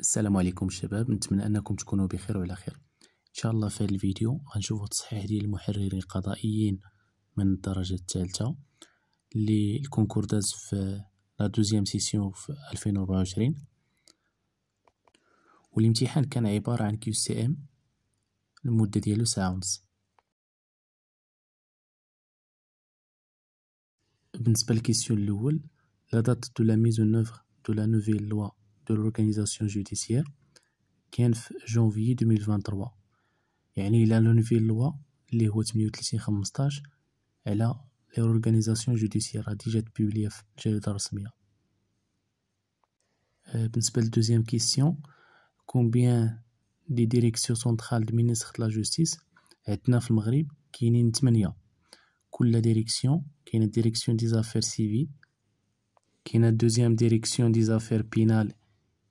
السلام عليكم شباب نتمنى انكم تكونوا بخير وعلى خير ان شاء الله في هذا الفيديو غنشوفوا تصحيح ديال المحررين القضائيين من الدرجه الثالثه اللي الكونكور داز في لا دوزيام سيسيون في 2024 والامتحان كان عباره عن كيو سي ام المده ديالو ساعه ونص بالنسبه للكيسيون الاول لا دات دو لا ميزون نوفر دو لا نوفيل لوا de l'organisation judiciaire, 15 janvier 2023. Il y a une nouvelle loi, les l'organisation judiciaire a déjà publié le Darsmia. Deuxième question combien de directions centrales du ministre de la Justice est 9 le Maghreb qui est une la direction qui est Quelle direction des affaires civiles Quelle la deuxième direction des affaires pénales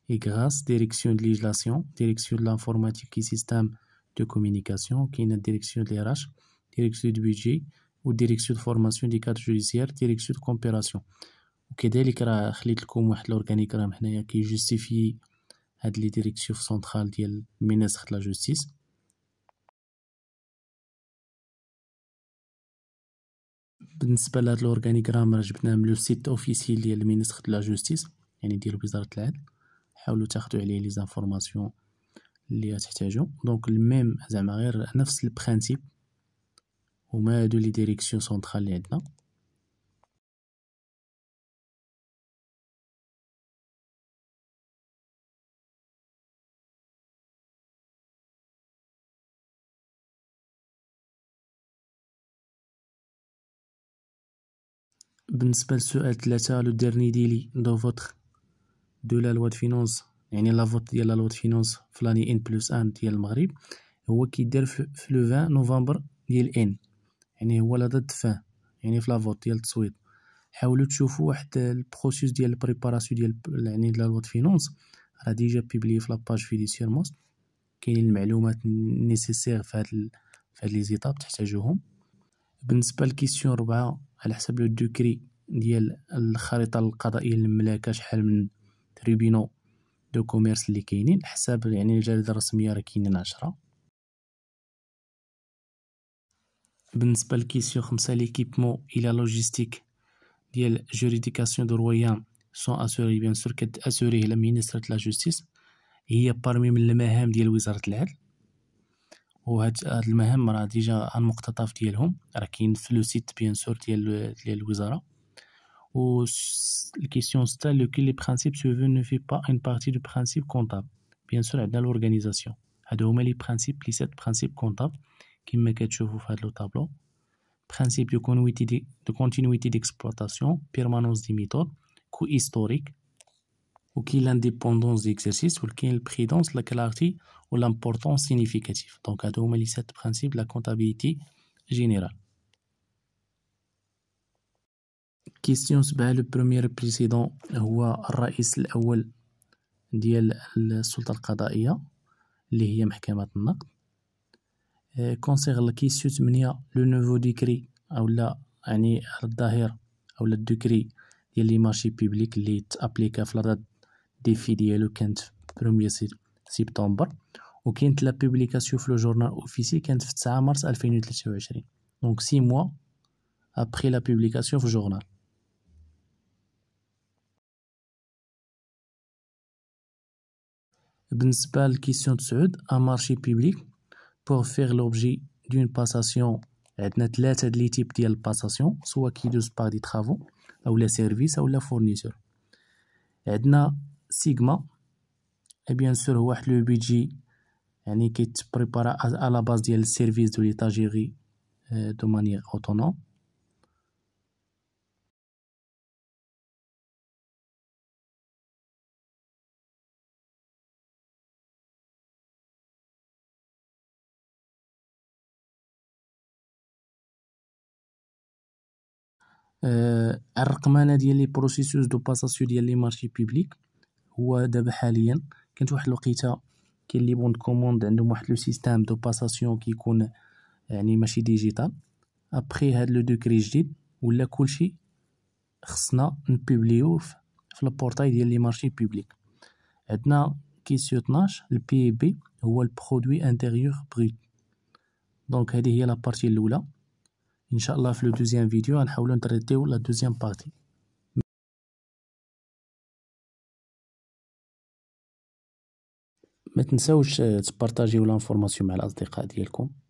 et grâce à la direction de législation, direction de l'informatique et système de communication, qui la direction de l'RH, direction du budget, ou direction de formation des cadres judiciaires, direction de coopération. Donc, il y a l'organigramme qui justifie à la direction centrales du ministre de la Justice. بالنسبة principal organigramme راه جبناه من officiel du ministre ديال la justice. يعني ديال حاولوا تاخذوا عليه لي زانفورماسيون اللي تحتاجو دونك الميم زعما غير نفس البرانسيب هما هادو لي ديريكسيون سونترال اللي عندنا بالنسبه للسؤال 3 لو ديرني ديلي دو فوتر دو لا لوا دو فينونس يعني فوت ديال لا لوا دو فينونس في لاني ان بلس ان ديال المغرب هو كيدار في لو 20 نوفمبر ديال ان يعني هو لا دات فان يعني في لا فوت ديال التصويت حاولوا تشوفوا واحد البروسيس ديال البريباراسيون ديال يعني لا لوا دو فينونس راه ديجا بيبلي في لاباج فيديسير موست كاينين المعلومات نيسيسير في هاد في هاد لي زيتاب تحتاجوهم بالنسبه لكيسيون ربعة على حسب لو دوكري ديال الخريطه القضائيه للمملكه شحال من تريبينو دو كوميرس اللي كاينين حساب يعني الجريده الرسميه راه كاينين عشرة بالنسبه لكيسيون خمسة ليكيبمو الى لوجيستيك ديال جوريديكاسيون دو رويان سون اسوري بيان سور كتاسوريه لا مينيستر لا جوستيس هي بارمي من المهام ديال وزاره العدل وهاد هاد المهام راه ديجا المقتطف ديالهم راه كاين في لو سيت بيان سور ديال ديال الوزاره aux questions telles quels les principes se ne fait pas une partie du principe comptable. Bien sûr, dans l'organisation. À deux les principes, les sept principes comptables qui me je vous faire le tableau. Principe de continuité d'exploitation, permanence des méthodes, coût historique, ou qui l'indépendance d'exercice, ou qui la prudence, la clarté, ou l'importance significative. Donc, à deux les sept principes, la comptabilité générale. كيستيون سبعة لو بروميير بريسيدون هو الرئيس الأول ديال السلطة القضائية اللي هي محكمة النقد كونسيغ لكيسيو تمنية لو نوفو ديكري لا يعني الظاهر لا الدوكري ديال لي مارشي بيبليك اللي تابليكا في لا ديفي ديالو كانت بروميير سبتمبر وكانت لا بوبليكاسيون في لو جورنال اوفيسي كانت في 9 مارس 2023 دونك 6 موا ابخي لا بوبليكاسيون في جورنال بالنسبة للكيسيون تسعود ان مارشي بيبليك بور فيغ لوبجي دون باساسيون عندنا ثلاثة لي تيب ديال الباساسيون سوا كيدوز باغ دي او لا سيرفيس او لا فورنيسور عندنا سيغما اي بيان سور هو واحد لو بيجي يعني كيتبريبارا على باز ديال السيرفيس دو لي تاجيري دو مانيير اوتونوم آه، الرقمنة ديال لي بروسيسوس دو باساسيو ديال لي مارشي بيبليك هو دابا حاليا كانت واحد الوقيته كاين لي بون كوموند عندهم واحد لو سيستيم دو باساسيون كيكون يعني ماشي ديجيتال ابخي هاد لو دوكري جديد ولا كلشي خصنا نبيبليو في البورتاي ديال لي مارشي بيبليك عندنا كيسيو 12 البي بي هو البرودوي انتيريور بروت دونك هذه هي لابارتي الاولى ان شاء الله في لو دوزيام فيديو غنحاولوا نتريتيو لا دوزيام بارتي ما تنساوش تبارطاجيو لانفورماسيون مع الاصدقاء ديالكم